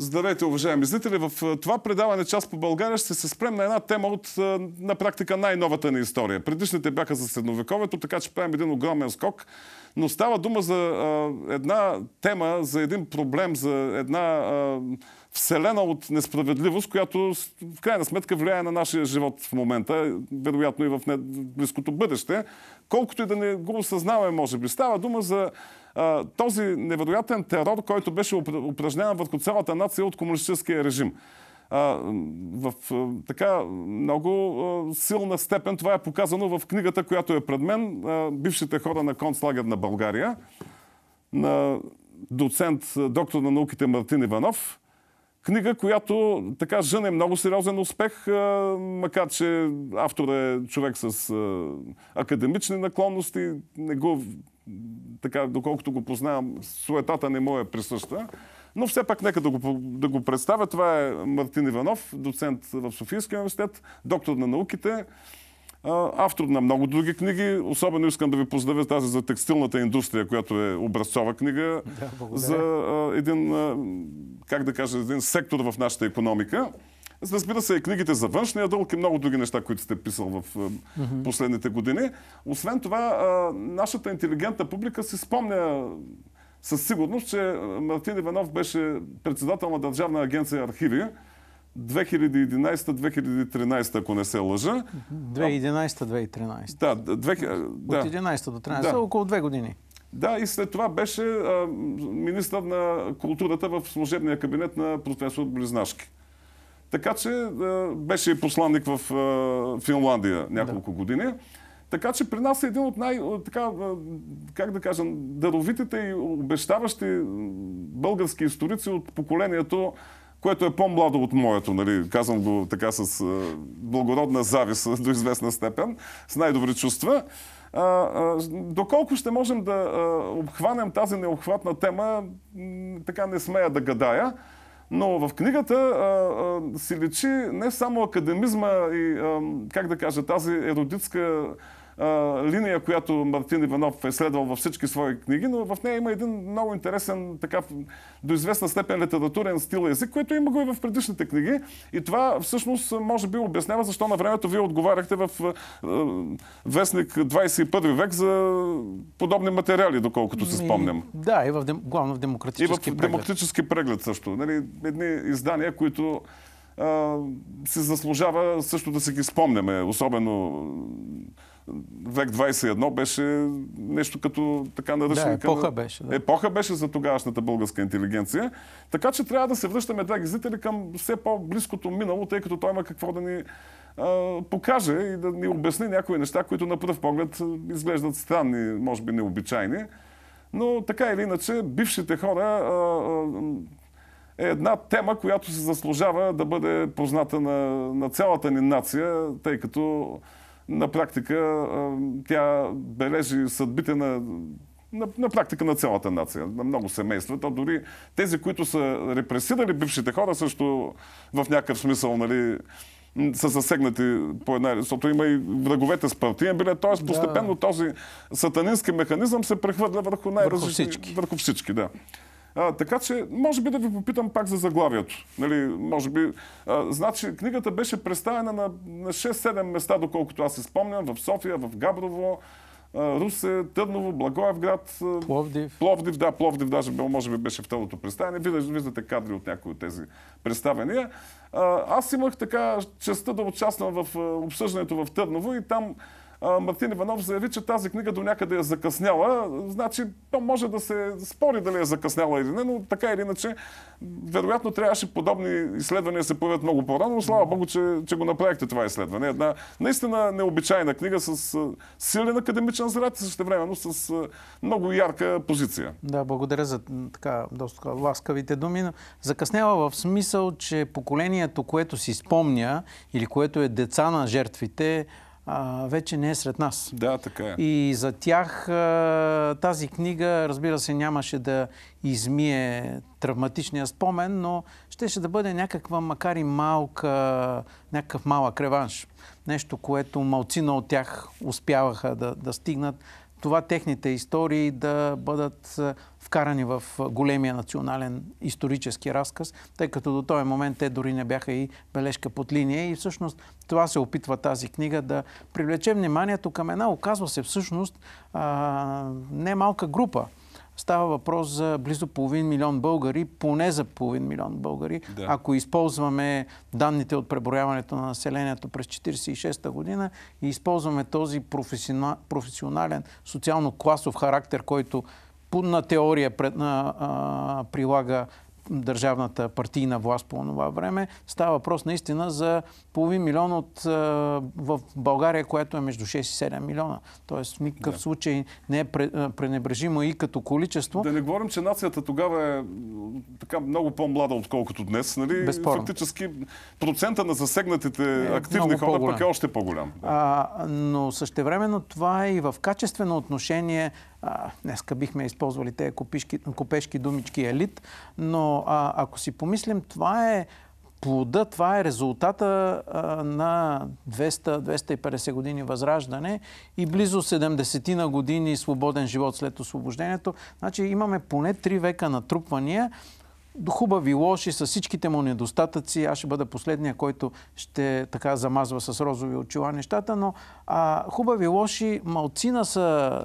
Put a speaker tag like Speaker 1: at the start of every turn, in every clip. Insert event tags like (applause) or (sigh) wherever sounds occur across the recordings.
Speaker 1: Здравейте, уважаеми зрители! В е, това предаване част по България ще се спрем на една тема от е, на практика най-новата ни история. Предишните бяха за средновековето, така че правим един огромен скок. Но става дума за е, една тема, за един проблем, за една вселена от несправедливост, която в крайна сметка влияе на нашия живот в момента, вероятно и в близкото бъдеще, колкото и да не го осъзнаваме, може би. Става дума за този невероятен терор, който беше упражнен върху цялата нация от комунистическия режим. В така много силна степен това е показано в книгата, която е пред мен, Бившите хора на концлагер на България, на доцент, доктор на науките Мартин Иванов. Книга, която така жън е много сериозен успех, макар че автор е човек с академични наклонности, не го така, доколкото го познавам, суетата не му е присъща. Но все пак нека да го, да го представя. Това е Мартин Иванов, доцент в Софийския университет, доктор на науките, автор на много други книги. Особено искам да ви поздравя тази за текстилната индустрия, която е образцова книга да, за един, как да кажа, един сектор в нашата економика. Разбира се, книгите за външния дълг и много други неща, които сте писал в е, последните години. Освен това, е, нашата интелигентна публика си спомня със сигурност, че е, Мартин Иванов беше председател на Държавна агенция архиви 2011-2013, ако не се лъжа.
Speaker 2: 2011-2013. Да, От 11 до 13, да.
Speaker 1: около две години. Да, и след това беше министър на културата в служебния кабинет на професор Близнашки. Така че е, беше и посланник в е, Финландия няколко да. години. Така че при нас е един от най- е, така, как да кажа, даровитите и обещаващи български историци от поколението, което е по-младо от моето, нали? казвам го така с благородна завис (laughs) до известна степен, с най-добри чувства. А, а, доколко ще можем да а, обхванем тази необхватна тема, така не смея да гадая. Но в книгата а, а, се лечи не само академизма и, а, как да кажа, тази еродитска линия, която Мартин Иванов е следвал във всички свои книги, но в нея има един много интересен, така, до известна степен литературен стил език, който има го и в предишните книги. И това всъщност може би обяснява защо на времето вие отговаряхте в вестник 21 век за подобни материали, доколкото се спомням. И, да, и в, главно в демократически преглед. И в преглед. демократически преглед също. Нали, едни издания, които се заслужава също да се ги спомняме, особено век 21 беше нещо като така наръчника. Да, епоха беше. Да. Епоха беше за тогавашната българска интелигенция. Така че трябва да се връщаме, драги зрители, към все по-близкото минало, тъй като той има какво да ни а, покаже и да ни обясни някои неща, които на пръв поглед изглеждат странни, може би необичайни. Но така или иначе, бившите хора а, а, е една тема, която се заслужава да бъде позната на, на цялата ни нация, тъй като на практика тя бележи съдбите на на, на практика на цялата нация, на много семейства. То дори тези, които са репресирали бившите хора, също в някакъв смисъл, нали, са засегнати по една... Защото има и враговете с партиен билет. Т.е. постепенно да. този сатанински механизъм се прехвърля върху най-различни... Върху всички. Върху всички, да. А, така че, може би да ви попитам пак за заглавието. Нали, може би, а, значи, книгата беше представена на, на 6-7 места, доколкото аз се спомням, в София, в Габрово, Русе, Търново, Благоевград. Пловдив. Пловдив, да, Пловдив даже може би беше второто представяне. Виждате, кадри от някои от тези представения. Аз имах така честа да участвам в обсъждането в Търново и там Мартин Иванов заяви, че тази книга до някъде е закъсняла. Значи, то може да се спори дали е закъсняла или не, но така или иначе, вероятно трябваше подобни изследвания се появят много по-рано, слава Богу, че, че го направихте това изследване. Една наистина необичайна книга с силен академичен заряд и същевременно с много ярка позиция.
Speaker 2: Да, благодаря за така доста ласкавите думи. Но закъснява в смисъл, че поколението, което си спомня или което е деца на жертвите, а, вече не е сред нас. Да, така е. И за тях а, тази книга, разбира се, нямаше да измие травматичния спомен, но щеше да бъде някаква, макар и малка, някакъв малък реванш. Нещо, което малцина от тях успяваха да, да стигнат това техните истории да бъдат вкарани в големия национален исторически разказ, тъй като до този момент те дори не бяха и бележка под линия. И всъщност това се опитва тази книга да привлече вниманието към една, оказва се всъщност, а, не малка група Става въпрос за близо половин милион българи, поне за половин милион българи. Да. Ако използваме данните от преброяването на населението през 1946 година и използваме този професионал, професионален социално-класов характер, който на теория пред, а, прилага държавната партийна власт по това време. Става въпрос наистина за половин милион от, в България, което е между 6 и 7 милиона. Тоест в никакъв да. случай не е пренебрежимо
Speaker 1: и като количество. Да не говорим, че нацията тогава е така много по-млада, отколкото днес. Нали? Безспорно. Фактически процента на засегнатите е, активни хора по-голям. пък е още по-голям.
Speaker 2: А, но същевременно това е и в качествено отношение а, днеска бихме използвали тези купешки думички елит, но а, ако си помислим, това е плода, това е резултата а, на 200-250 години възраждане и близо 70 ти на години свободен живот след освобождението. Значи имаме поне 3 века натрупвания, хубави, лоши, с всичките му недостатъци. Аз ще бъда последния, който ще така замазва с розови очила нещата, но а, хубави, лоши, малцина са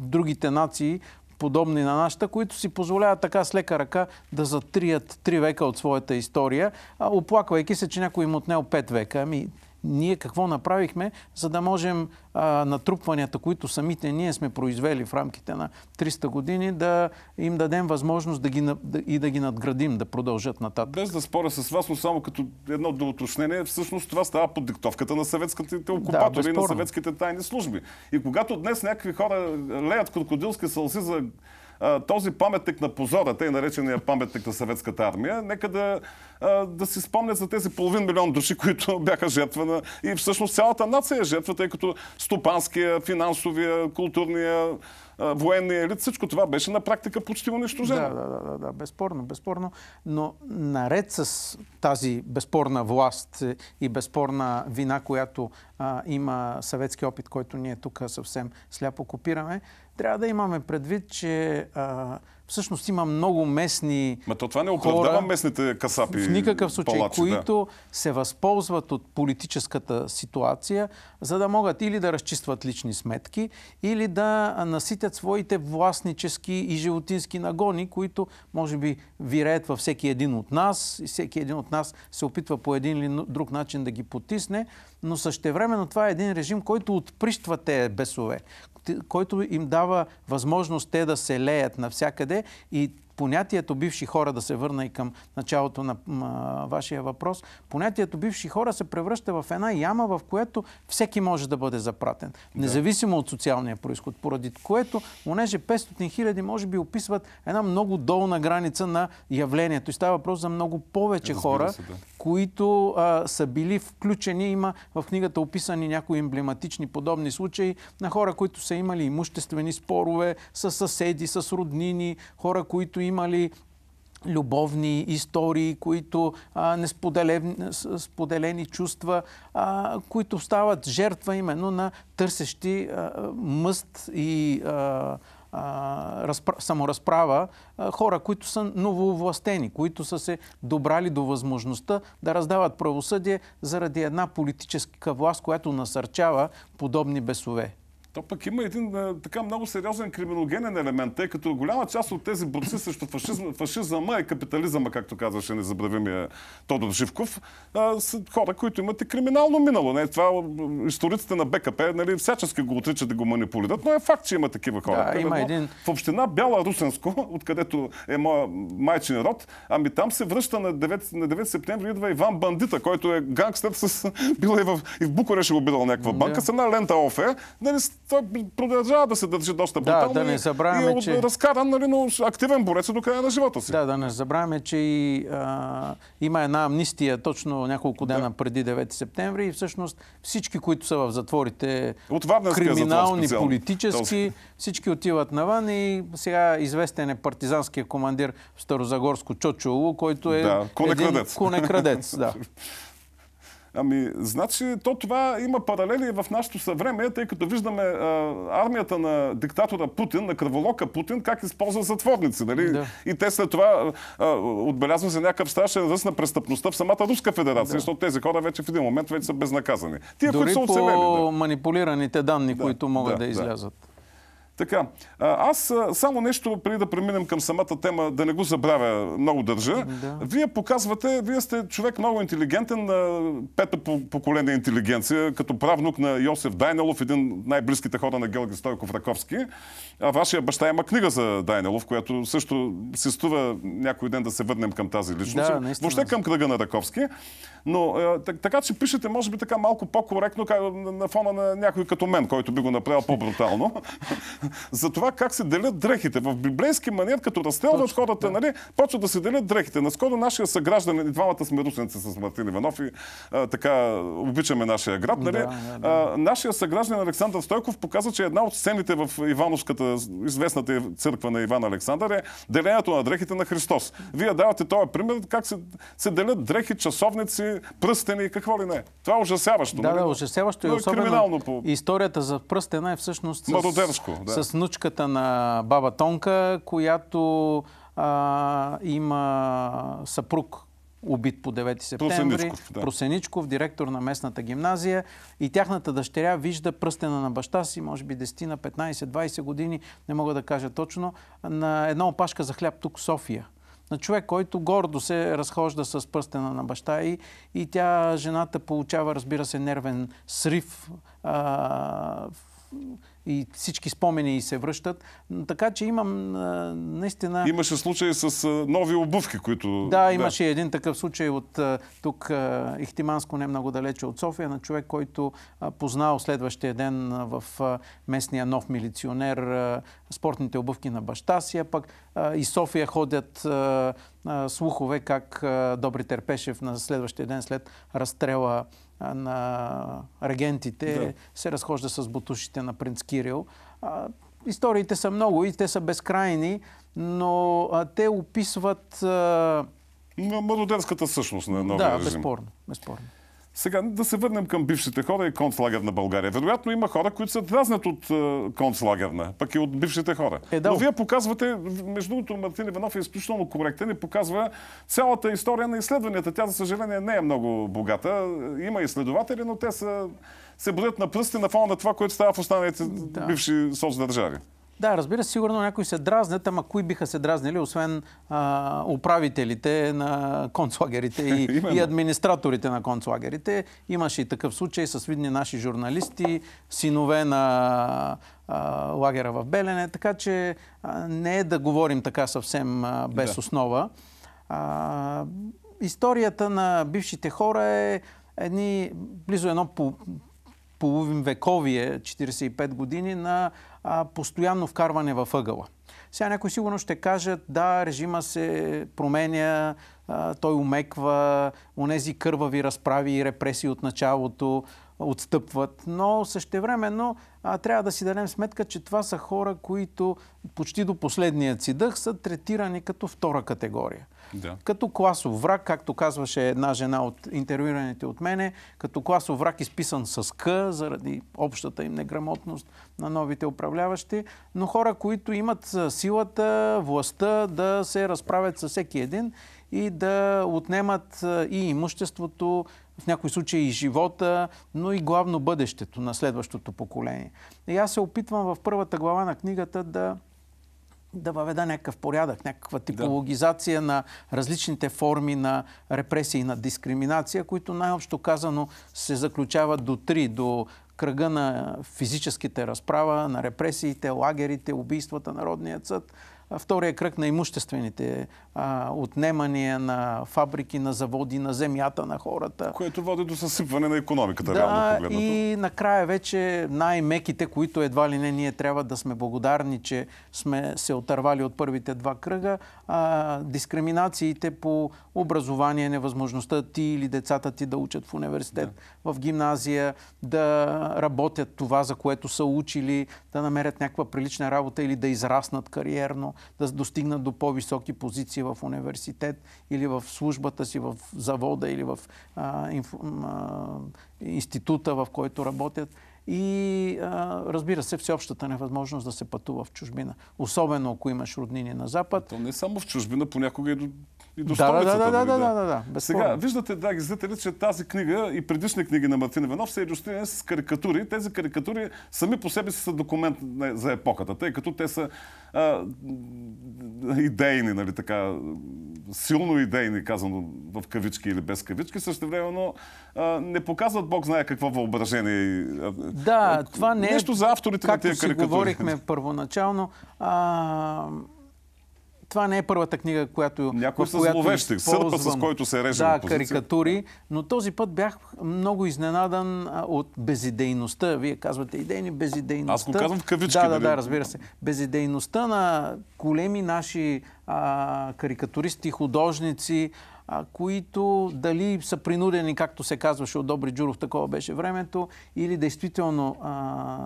Speaker 2: другите нации, подобни на нашата, които си позволяват така с лека ръка да затрият три века от своята история, оплаквайки се, че някой им отнел пет века. Ами, ние какво направихме, за да можем а, натрупванията, които самите ние сме произвели в рамките на 300 години, да им дадем възможност да ги, да, и да ги надградим, да продължат нататък.
Speaker 1: Без да споря с вас, но само като едно доуточнение, всъщност това става под диктовката на съветските окупатори да, и на съветските тайни служби. И когато днес някакви хора леят крокодилски сълси за този паметник на позора, тъй наречения паметник на съветската армия, нека да, да си спомнят за тези половин милион души, (laughs) които бяха жертва на... И всъщност цялата нация е жертва, тъй като стопанския, финансовия, културния, военния елит, всичко това беше на практика почти унищожено. Да, да, да, да,
Speaker 2: безспорно, безспорно. Но наред с тази безспорна власт и безспорна вина, която а, има съветски опит, който ние тук съвсем сляпо копираме, трябва да имаме предвид, че а, всъщност има много местни. Ма то това не оправдава хора,
Speaker 1: местните касапи. В никакъв случай, палаци, които
Speaker 2: да. се възползват от политическата ситуация, за да могат или да разчистват лични сметки, или да наситят своите властнически и животински нагони, които може би виреят във всеки един от нас и всеки един от нас се опитва по един или друг начин да ги потисне, но същевременно това е един режим, който отприщва тези бесове, който им дава възможност те да се леят навсякъде и понятието бивши хора, да се върна и към началото на а, вашия въпрос, понятието бивши хора се превръща в една яма, в която всеки може да бъде запратен. Да. Независимо от социалния происход, поради което онеже 500 хиляди може би описват една много долна граница на явлението. И става въпрос за много повече хора, се, да. които а, са били включени. Има в книгата описани някои емблематични подобни случаи на хора, които са имали имуществени спорове с съседи, с роднини, хора, които им имали любовни истории, които а, несподелени споделени чувства, а, които стават жертва именно на търсещи а, мъст и а, разпра... саморазправа хора, които са нововластени, които са се добрали до възможността да раздават правосъдие заради една политическа власт, която
Speaker 1: насърчава подобни бесове то пък има един е, така много сериозен криминогенен елемент, тъй като голяма част от тези борци срещу фашизма, фашизъма и капитализма, както казваше незабравимия Тодор Живков, са хора, които имат и криминално минало. Не? Това историците на БКП нали, всячески го отричат да го манипулират, но е факт, че има такива хора. Да, има един... В община Бяла Русенско, (laughs) откъдето е моя майчин род, ами там се връща на 9, на 9 септември, идва Иван Бандита, който е гангстер с... (laughs) бил и в, и в Букуреш е обидал някаква банка, да. с една лента ОФЕ. Нали, той продължава да се държи доста брутално. Да, да не забравяме, и е че... разкаран, нали, но активен борец е до края на живота
Speaker 2: си. Да, да не забравяме, че и, а, има една амнистия точно няколко дена да. преди 9 септември и всъщност всички, които са в затворите, криминални, затвор политически, Този. всички отиват навън и сега известен е партизанския командир в Старозагорско Чочоло, който е да, конекрадец. Един конекрадец да.
Speaker 1: (laughs) Ами, значи, то това има паралели в нашето съвреме, тъй като виждаме а, армията на диктатора Путин, на кръволока Путин, как използва затворници. Нали? Да. И те след това а, отбелязва се някакъв страшен ръст на престъпността в самата Руска федерация, да. защото тези хора вече в един момент вече са безнаказани. Тия, Дори които са оцелели. По да. манипулираните данни, да, които могат да, да излязат. Да. Така, аз само нещо, преди да преминем към самата тема, да не го забравя, много държа. Да. Вие показвате, вие сте човек много интелигентен, пето поколение интелигенция, като правнук на Йосиф Дайнелов, един от най-близките хора на Георги Стойков Раковски. А вашия баща има книга за Дайнелов, която също се струва някой ден да се върнем към тази личност. Да, Въобще към кръга на Раковски. Но е, така, че пишете, може би така малко по-коректно на фона на някой като мен, който би го направил по-брутално. (laughs) За това как се делят дрехите. В библейски манер, като разстрелват хората, нали, почват да се делят дрехите. Наскоро нашия и двамата сме русенци с Мартин Иванов и така обичаме нашия град. Нали? нашия съграждан Александър Стойков показа, че една от сцените в Ивановската, известната църква на Иван Александър е делението на дрехите на Христос. Вие давате този пример как се делят дрехи, часовници, пръстени, и какво ли не. Това е ужасяващо. Да, нали? да, ужасяващо. и е особено криминално по...
Speaker 2: историята за пръстена е всъщност с, да. с внучката на баба Тонка, която а, има съпруг, убит по 9 септември. Просеничков, да. Просеничков, директор на местната гимназия. И тяхната дъщеря вижда пръстена на баща си, може би 10 на 15, 20 години, не мога да кажа точно, на една опашка за хляб тук в София на човек, който гордо се разхожда с пръстена на баща и, и тя, жената, получава, разбира се, нервен срив а, и всички спомени и се връщат. Така че имам наистина... Имаше
Speaker 1: случаи с нови обувки, които... Да, имаше да.
Speaker 2: един такъв случай от тук Ихтиманско, не много далече от София, на човек, който познал следващия ден в местния нов милиционер спортните обувки на баща си, а пък и София ходят слухове как Добри Терпешев на следващия ден след разстрела на регентите да. се разхожда с бутушите на принц Кирил. А, историите са много и те са безкрайни, но а, те описват... А... На
Speaker 1: същност на новия да, режим. Да, безспорно. безспорно. Сега да се върнем към бившите хора и концлагерна България. Вероятно има хора, които са дразнат от е, концлагерна, пък и от бившите хора. Е, да. Но вие показвате, между другото, Мартин Иванов е изключително коректен и показва цялата история на изследванията. Тя, за съжаление, не е много богата. Има изследователи, но те са, се броят на пръсти на фона на това, което става в останалите да. бивши соцдържави.
Speaker 2: Да, разбира се, сигурно някои се дразнят, ама кои биха се дразнили, освен а, управителите на концлагерите и, (laughs) и администраторите на концлагерите. Имаше и такъв случай с видни наши журналисти, синове на лагера в Белене, така че не е да говорим така съвсем без да. основа. А, историята на бившите хора е едни, близо едно по, половин вековие, 45 години, на а, постоянно вкарване във ъгъла. Сега някой сигурно ще каже, да, режима се променя, той умеква, онези кървави разправи и репресии от началото отстъпват, но същевременно а, трябва да си дадем сметка, че това са хора, които почти до последния си дъх са третирани като втора категория. Да. Като класов враг, както казваше една жена от интервюираните от мене, като класов враг изписан с К, заради общата им неграмотност на новите управляващи, но хора, които имат силата, властта да се разправят с всеки един и да отнемат и имуществото, в някои случаи и живота, но и главно бъдещето на следващото поколение. И аз се опитвам в първата глава на книгата да да въведа някакъв порядък, някаква типологизация да. на различните форми на репресия и на дискриминация, които най-общо казано се заключават до три, до кръга на физическите разправа, на репресиите, лагерите, убийствата, народният съд – втория кръг на имуществените а, отнемания на фабрики, на заводи, на земята на хората.
Speaker 1: Което води до съсипване на економиката, да, реално погледнато. И
Speaker 2: накрая вече най-меките, които едва ли не ние трябва да сме благодарни, че сме се отървали от първите два кръга, а, дискриминациите по образование, невъзможността ти или децата ти да учат в университет, да. в гимназия, да работят това, за което са учили, да намерят някаква прилична работа или да израснат кариерно да достигнат до по-високи позиции в университет или в службата си, в завода или в а, инф... а, института, в който работят. И а, разбира се, всеобщата невъзможност да се пътува в чужбина. Особено
Speaker 1: ако имаш роднини на Запад. То не само в чужбина, понякога и до и до нали, да, Да, да, да, да, да, да, да, да. Сега, виждате, драги зрители, че тази книга и предишни книги на Мартин Иванов са иллюстрирани с карикатури. Тези карикатури сами по себе си са документ за епохата, тъй като те са а, идейни, нали така, силно идейни, казано в кавички или без кавички, също време, но не показват Бог знае какво въображение.
Speaker 2: Да, това не е... Нещо за авторите на тия карикатури. Както си говорихме
Speaker 1: първоначално,
Speaker 2: а, това не е първата книга, която. Някой са зловещи, сърпа, с който се реже. Да, карикатури, но този път бях много изненадан от безидейността. Вие казвате идейни, безидейността. Аз го казвам в кавички. Да, да, нали? да, разбира се. Безидейността на големи наши а, карикатуристи, художници, а, които дали са принудени, както се казваше от Добри Джуров, такова беше времето, или действително а,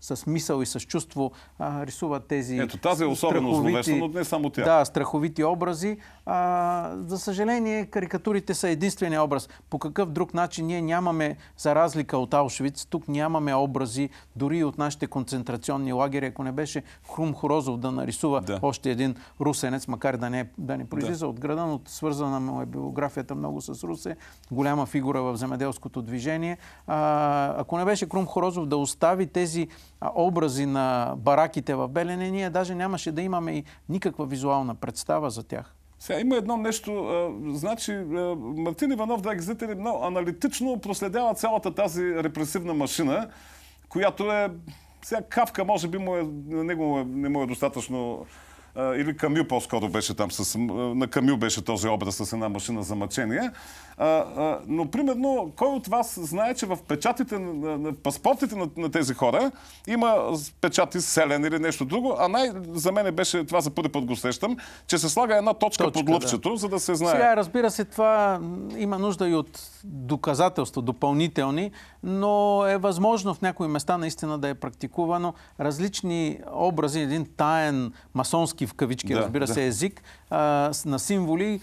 Speaker 2: с мисъл и с чувство а, тези Ето тази е особено зловесна, но не само тя. Да, страховити образи. А, за съжаление, карикатурите са единствения образ. По какъв друг начин ние нямаме, за разлика от Аушвиц, тук нямаме образи дори от нашите концентрационни лагери. Ако не беше Хрум Хорозов да нарисува да. още един русенец, макар да не, е- да не произлиза да. от града, но свързана му е биографията много с Русе, голяма фигура в земеделското движение. А, ако не беше Крум Хорозов да остави тези образи на бараките в Белене, ние даже нямаше да имаме и никаква визуална представа за тях.
Speaker 1: Сега има едно нещо, значи Мартин Иванов, драги зрители, много аналитично проследява цялата тази репресивна машина, която е... Сега кавка може би му е, него е, не му е достатъчно или камил по-скоро беше там, с, на Камил беше този образ с една машина за мъчение. но, примерно, кой от вас знае, че в печатите, на, паспортите на, на тези хора има печати селен или нещо друго, а най- за мен беше, това за първи път го срещам, че се слага една точка, точка под лъпчето, да. за да се знае. Сега,
Speaker 2: разбира се, това има нужда и от доказателства, допълнителни, но е възможно в някои места наистина да е практикувано различни образи, един таен масонски в кавички, да, разбира да. се, език, а, на символи,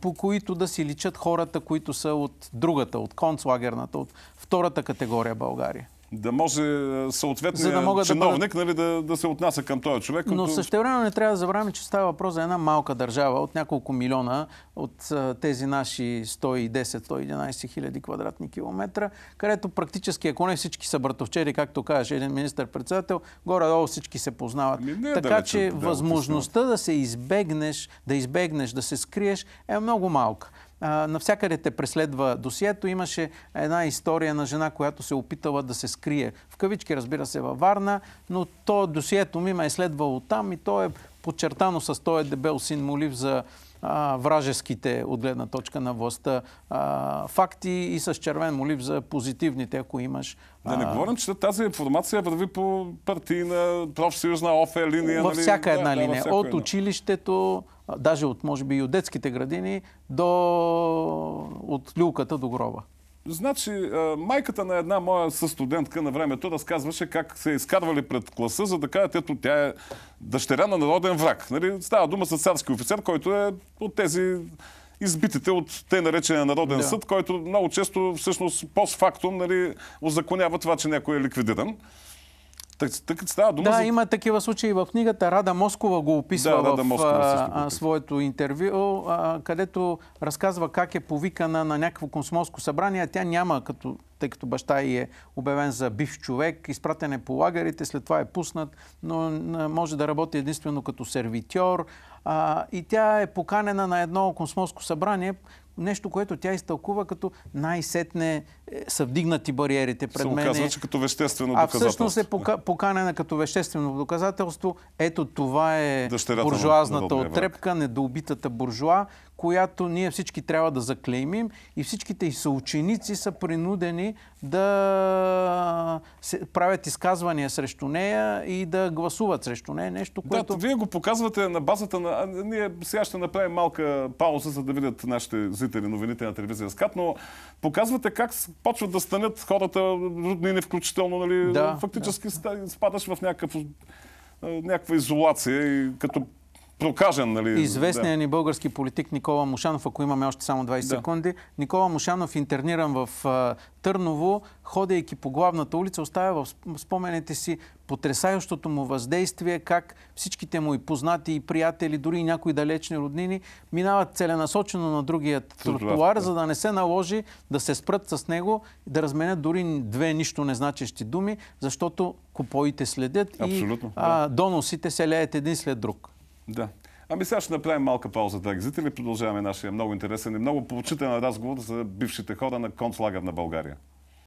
Speaker 2: по които да си личат хората, които са от другата, от концлагерната, от втората категория България
Speaker 1: да може е, съответният е, да чиновник да, нали, да, да се отнася към този човек. Но като... същевременно
Speaker 2: не трябва да забравяме, че става въпрос за една малка държава от няколко милиона от е, тези наши 110-111 хиляди квадратни километра, където практически, ако не всички са братовчери, както каже един министър-председател, горе-долу всички се познават. Ами не така далече, че да, възможността да се избегнеш, да избегнеш, да се скриеш е много малка навсякъде те преследва досието. Имаше една история на жена, която се опитала да се скрие. В кавички, разбира се, във Варна, но то досието мима е следвало там и то е подчертано с този дебел син молив за вражеските от гледна точка на властта факти и с червен молив за позитивните, ако имаш. Да не говорим,
Speaker 1: че тази информация върви по партийна, профсъюзна, ОФЕ линия. Нали? Във всяка една да, линия. Да, от една.
Speaker 2: училището, даже от може би и от детските градини, до от люлката до гроба.
Speaker 1: Значи, майката на една моя състудентка на времето разказваше как се е изкарвали пред класа, за да кажат, ето тя е дъщеря на народен враг. Нали? Става дума със царски офицер, който е от тези избитите от те наречения Народен да. съд, който много често всъщност постфактум нали, озаконява това, че някой е ликвидиран. Тък, става дума да, за... има
Speaker 2: такива случаи в книгата. Рада Москова го описва да, в Москова, а, своето интервю, а, където разказва как е повикана на някакво консумовско събрание, а тя няма, като, тъй като баща й е обявен за бив човек, изпратен е по лагерите, след това е пуснат, но може да работи единствено като сервитьор. А, и тя е поканена на едно консумолско събрание, нещо, което тя изтълкува като най-сетне са вдигнати бариерите пред мен. Се оказва, че
Speaker 1: като веществено доказателство. А всъщност
Speaker 2: е поканена като веществено доказателство. Ето това е Дъщерята буржуазната отрепка, недоубитата буржуа, която ние всички трябва да заклеймим и всичките и съученици са принудени да правят изказвания срещу нея и да гласуват срещу нея. Нещо, което...
Speaker 1: Да, вие го показвате на базата на... Ние сега ще направим малка пауза, за да видят нашите зрители новините на телевизия Скат, но показвате как почват да станат хората роднини включително, нали, да, фактически да. спадаш в някакъв някаква изолация и като прокажен. Нали? Известният да.
Speaker 2: ни български политик Никола Мушанов, ако имаме още само 20 да. секунди. Никола Мушанов, интерниран в Търново, ходейки по главната улица, оставя в спомените си потрясающото му въздействие, как всичките му и познати, и приятели, дори и някои далечни роднини, минават целенасочено на другия тротуар, за да не се наложи да се спрат с него, да разменят дори две нищо незначещи
Speaker 1: думи, защото купоите следят Абсолютно, и да. а, доносите се леят един след друг. Да. Ами сега ще направим малка пауза, драги зрители. Продължаваме нашия много интересен и много получителен разговор за бившите хора на концлагер на България.